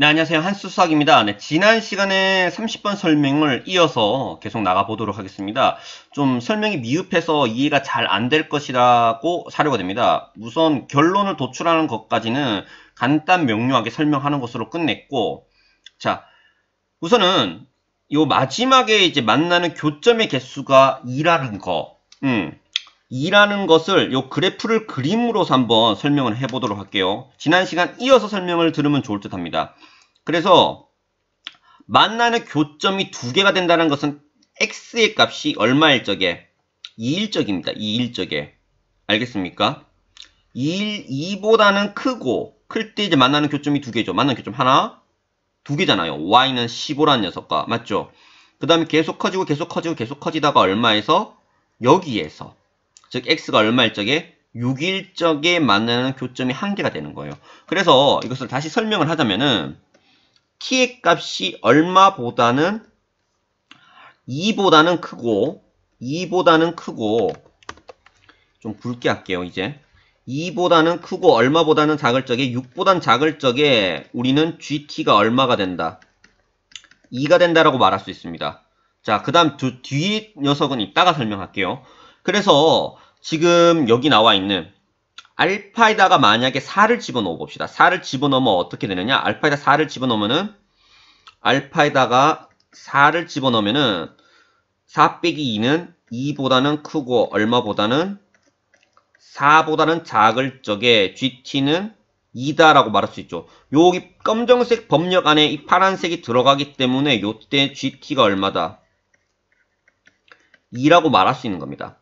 네, 안녕하세요. 한수수학입니다. 네, 지난 시간에 30번 설명을 이어서 계속 나가보도록 하겠습니다. 좀 설명이 미흡해서 이해가 잘 안 될 것이라고 사료가 됩니다. 우선 결론을 도출하는 것까지는 간단 명료하게 설명하는 것으로 끝냈고, 자, 우선은 요 마지막에 이제 만나는 교점의 개수가 2라는 거, 음, 2라는 것을 요 그래프를 그림으로서 한번 설명을 해보도록 할게요. 지난 시간 이어서 설명을 들으면 좋을 듯 합니다. 그래서 만나는 교점이 두 개가 된다는 것은 x의 값이 얼마일 적에 2일 적입니다. 2일 적에 알겠습니까? 2일 2보다는 크고 클 때 이제 만나는 교점이 두 개죠. 만나는 교점 하나, 두 개잖아요. y는 15라는 녀석과 맞죠? 그 다음에 계속 커지고 계속 커지고 계속 커지다가 얼마에서 여기에서 즉 x가 얼마일 적에 6일 적에 만나는 교점이 한 개가 되는 거예요. 그래서 이것을 다시 설명을 하자면은 키의 값이 얼마보다는 2보다는 크고 2보다는 크고 좀 굵게 할게요 이제 2보다는 크고 얼마보다는 작을 적에 6보단 작을 적에 우리는 GT가 얼마가 된다 2가 된다라고 말할 수 있습니다 자그 다음 뒤 녀석은 이따가 설명할게요 그래서 지금 여기 나와 있는 알파에다가 만약에 4를 집어넣어 봅시다. 4를 집어넣으면 어떻게 되느냐? 알파에다 4를 집어넣으면은 알파에다가 4를 집어넣으면은 4 빼기 2는 2보다는 크고 얼마보다는 4보다는 작을 적에 GT는 2다라고 말할 수 있죠. 여기 검정색 범력 안에 이 파란색이 들어가기 때문에 요때 GT가 얼마다? 2라고 말할 수 있는 겁니다.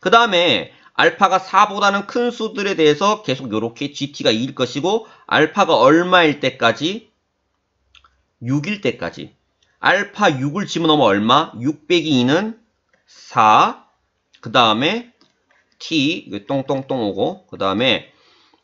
그 다음에 알파가 4보다는 큰 수들에 대해서 계속 이렇게 GT가 2일 것이고 알파가 얼마일 때까지? 6일 때까지 알파 6을 집어넣으면 얼마? 6 0 0이 2는 4, 그 다음에 t, 똥똥똥 오고, 그 다음에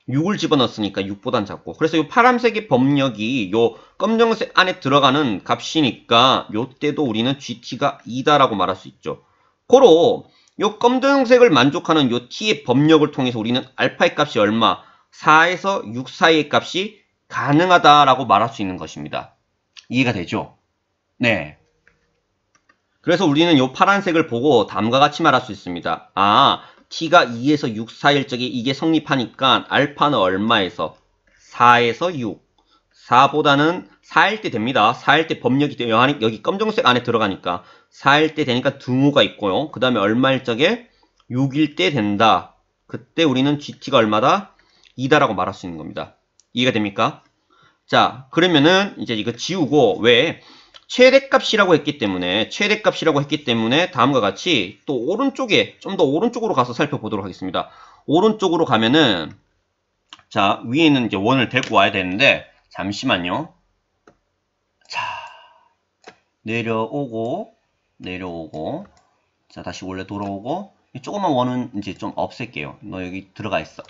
6을 집어넣었으니까 6보단 작고. 그래서 이 파란색의 범력이 요 검정색 안에 들어가는 값이니까 요때도 우리는 gt가 2다라고 말할 수 있죠. 고로 요 검정색을 만족하는 요 t의 법력을 통해서 우리는 알파의 값이 얼마, 4에서 6 사이의 값이 가능하다라고 말할 수 있는 것입니다. 이해가 되죠? 네. 그래서 우리는 요 파란색을 보고 다음과 같이 말할 수 있습니다. 아, t가 2에서 6 사이일 적에 이게 성립하니까 알파는 얼마에서 4에서 6 4보다는 4일 때 됩니다. 4일 때 법력이 돼요. 여기 검정색 안에 들어가니까 4일 때 되니까 등호가 있고요. 그 다음에 얼마일 적에 6일 때 된다. 그때 우리는 GT가 얼마다? 2다라고 말할 수 있는 겁니다. 이해가 됩니까? 자 그러면은 이제 이거 지우고 왜 최대값이라고 했기 때문에 최대값이라고 했기 때문에 다음과 같이 또 오른쪽에 좀 더 오른쪽으로 가서 살펴보도록 하겠습니다. 오른쪽으로 가면은 자 위에는 이제 원을 데리고 와야 되는데 잠시만요. 자, 내려오고, 내려오고, 자, 다시 원래 돌아오고, 조그만 원은 이제 좀 없앨게요. 너 여기 들어가 있어.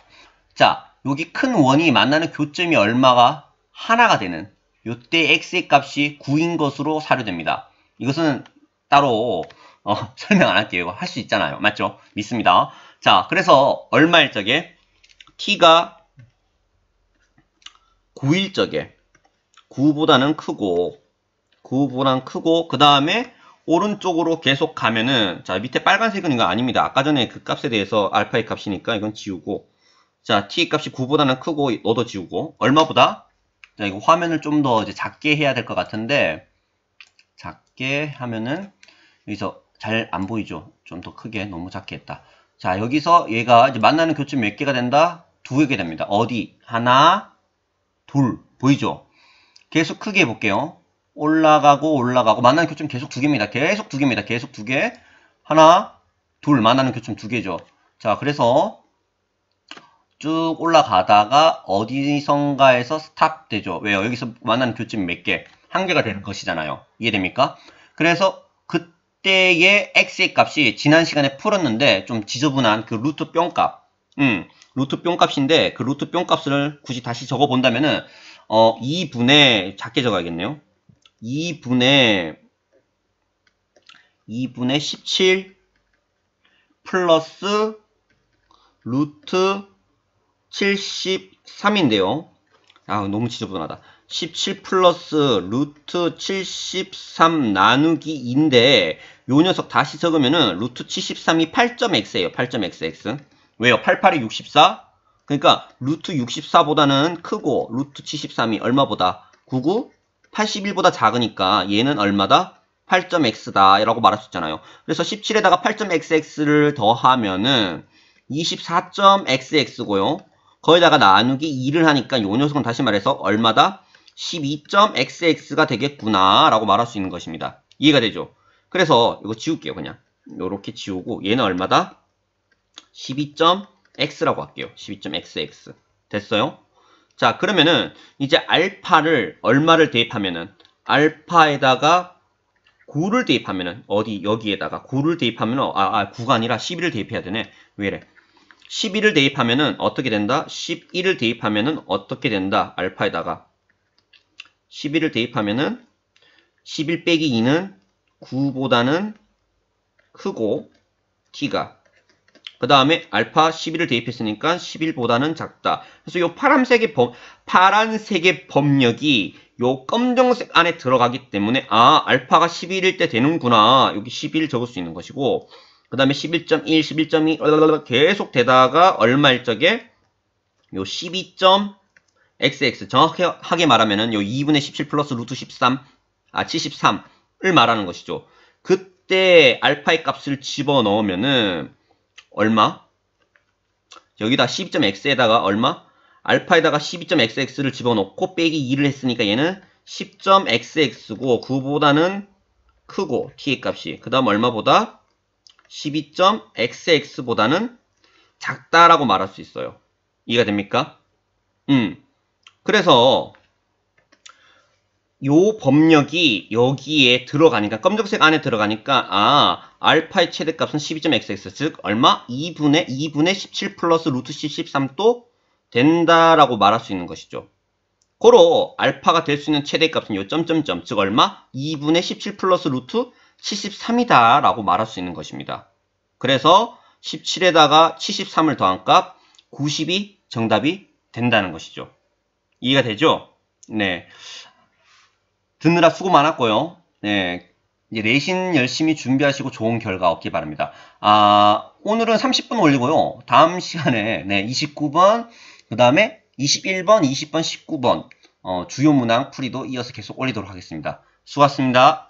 자, 여기 큰 원이 만나는 교점이 얼마가 하나가 되는 요때 x의 값이 9인 것으로 사료됩니다. 이것은 따로 어, 설명 안 할게요. 할 수 있잖아요. 맞죠? 믿습니다. 자, 그래서 얼마일 적에 t가 9일적에 9보다는 크고 9보다는 크고 그 다음에 오른쪽으로 계속 가면은 자 밑에 빨간색은 이거 아닙니다. 아까 전에 그 값에 대해서 알파의 값이니까 이건 지우고 자 t 값이 9보다는 크고 너도 지우고 얼마보다 자 이거 화면을 좀 더 작게 해야 될 것 같은데 작게 하면은 여기서 잘 안 보이죠. 좀 더 크게 너무 작게 했다. 자 여기서 얘가 이제 만나는 교체몇 개가 된다? 두 개 됩니다. 어디? 하나, 돌 보이죠? 계속 크게 볼게요. 올라가고 올라가고 만나는 교점 계속 두 개입니다. 계속 두 개입니다. 계속 두 개. 하나, 둘 만나는 교점 두 개죠. 자, 그래서 쭉 올라가다가 어디선가에서 스탑되죠. 왜요? 여기서 만나는 교점 몇 개? 한 개가 되는 것이잖아요. 이해됩니까? 그래서 그때의 x의 값이 지난 시간에 풀었는데 좀 지저분한 그 루트 뿅 값. 음. 루트 뿅 값인데 그 루트 뿅 값을 굳이 다시 적어 본다면은 어 2분의 작게 적어야겠네요. 2분의 2분의 17 플러스 루트 73인데요. 아 너무 지저분하다. 17 플러스 루트 73 나누기 2인데 요 녀석 다시 적으면은 루트 73이 8.x에요. 8.xx. 왜요? 88이 64? 그러니까 루트 64보다는 크고 루트 73이 얼마보다? 99? 81보다 작으니까 얘는 얼마다? 8.x다 라고 말할 수 있잖아요. 그래서 17에다가 8.xx를 더하면은 24.xx고요. 거기다가 나누기 2를 하니까 요 녀석은 다시 말해서 얼마다? 12.xx가 되겠구나 라고 말할 수 있는 것입니다. 이해가 되죠? 그래서 이거 지울게요 그냥. 요렇게 지우고 얘는 얼마다? 12.x라고 할게요. 12.xx. 됐어요? 자, 그러면은 이제 알파를 얼마를 대입하면은 알파에다가 9를 대입하면은 어디 여기에다가 9를 대입하면 어, 아, 아 9가 아니라 11을 대입해야 되네. 왜 이래? 11을 대입하면은 어떻게 된다? 11을 대입하면은 어떻게 된다? 알파에다가 11을 대입하면은 11 빼기 2는 9보다는 크고 t가 그 다음에 알파 11을 대입했으니까 11보다는 작다. 그래서 이 파란색의 범, 파란색의 범력이 요 검정색 안에 들어가기 때문에 아 알파가 11일 때 되는구나. 여기 11 적을 수 있는 것이고 그 다음에 11.1, 11.2 계속 되다가 얼마일 적에 요 12.xx 정확하게 말하면은 요 2분의 17 플러스 루트 13, 아 73을 말하는 것이죠. 그때 알파의 값을 집어넣으면은 얼마 여기다 12.x에다가 얼마 알파에다가 12.xx를 집어넣고 빼기 2를 했으니까 얘는 10.xx고 9보다는 크고 t의 값이 그 다음 얼마보다 12.xx보다는 작다라고 말할 수 있어요. 이해가 됩니까? 음. 그래서 요범력이 여기에 들어가니까 검정색 안에 들어가니까 아 알파의 최대값은 12.xx 즉 얼마? 2분의 2분의 17 플러스 루트 1 13도 된다라고 말할 수 있는 것이죠. 고로 알파가 될 수 있는 최대값은 요 점점점 즉 얼마? 2분의 17 플러스 루트 73이다 라고 말할 수 있는 것입니다. 그래서 17에다가 73을 더한 값 90이 정답이 된다는 것이죠. 이해가 되죠? 네. 듣느라 수고 많았고요. 네. 레이신 열심히 준비하시고 좋은 결과 얻기 바랍니다. 아, 오늘은 30분 올리고요. 다음 시간에 네, 29번, 그 다음에 21번, 20번, 19번 어, 주요 문항 풀이도 이어서 계속 올리도록 하겠습니다. 수고하셨습니다.